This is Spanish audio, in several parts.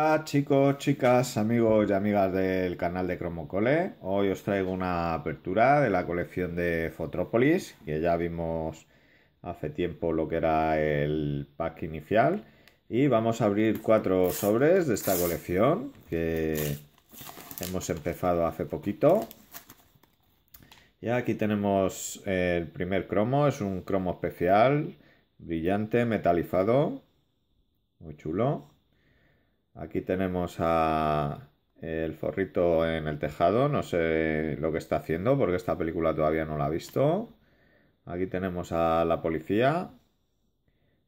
Hola chicos, chicas, amigos y amigas del canal de Cromocole. Hoy os traigo una apertura de la colección de Fotrópolis, que ya vimos hace tiempo lo que era el pack inicial. Y vamos a abrir cuatro sobres de esta colección que hemos empezado hace poquito. Y aquí tenemos el primer cromo, es un cromo especial, brillante, metalizado, muy chulo. Aquí tenemos a el forrito en el tejado, no sé lo que está haciendo porque esta película todavía no la ha visto. Aquí tenemos a la policía,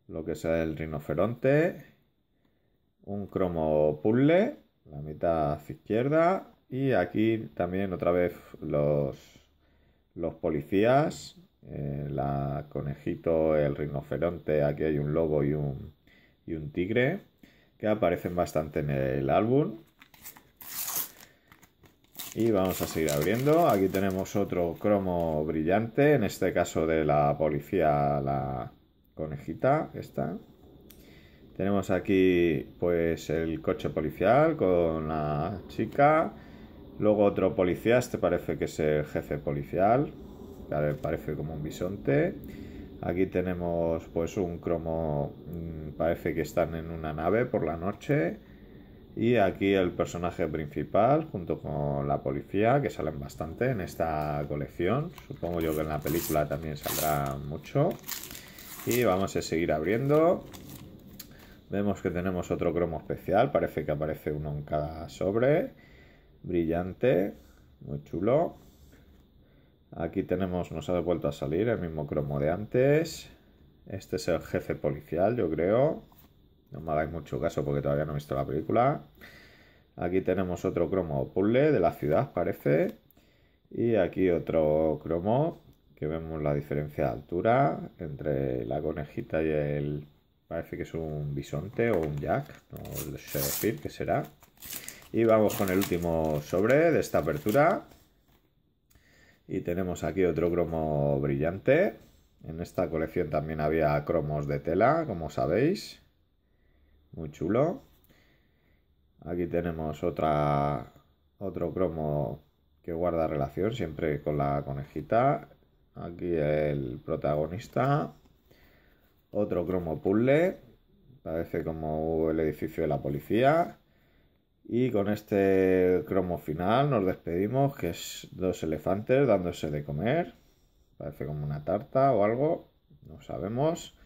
lo que es el rinoceronte, un cromo puzzle, la mitad izquierda y aquí también otra vez los, los policías, el eh, la conejito, el rinoceronte, aquí hay un lobo y un, y un tigre que aparecen bastante en el álbum. Y vamos a seguir abriendo. Aquí tenemos otro cromo brillante, en este caso de la policía, la conejita, esta. Tenemos aquí pues el coche policial con la chica. Luego otro policía, este parece que es el jefe policial. parece como un bisonte. Aquí tenemos pues un cromo, mm, parece que están en una nave por la noche. Y aquí el personaje principal junto con la policía, que salen bastante en esta colección. Supongo yo que en la película también saldrá mucho. Y vamos a seguir abriendo. Vemos que tenemos otro cromo especial, parece que aparece uno en cada sobre. Brillante, muy chulo. Aquí tenemos, nos ha vuelto a salir el mismo cromo de antes. Este es el jefe policial, yo creo. No me hagáis mucho caso porque todavía no he visto la película. Aquí tenemos otro cromo puzzle de la ciudad, parece. Y aquí otro cromo que vemos la diferencia de altura entre la conejita y el... Parece que es un bisonte o un jack, no sé decir qué será. Y vamos con el último sobre de esta apertura. Y tenemos aquí otro cromo brillante. En esta colección también había cromos de tela, como sabéis. Muy chulo. Aquí tenemos otra, otro cromo que guarda relación siempre con la conejita. Aquí el protagonista. Otro cromo puzzle. Parece como el edificio de la policía. Y con este cromo final nos despedimos, que es dos elefantes dándose de comer. Parece como una tarta o algo, no sabemos.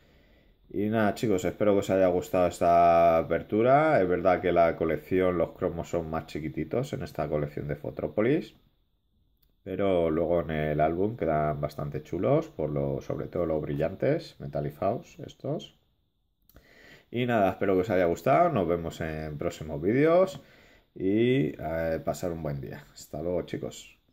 Y nada chicos, espero que os haya gustado esta apertura. Es verdad que la colección, los cromos son más chiquititos en esta colección de Fotrópolis. Pero luego en el álbum quedan bastante chulos, por lo, sobre todo los brillantes, metalizados estos. Y nada, espero que os haya gustado. Nos vemos en próximos vídeos y eh, pasar un buen día. Hasta luego, chicos.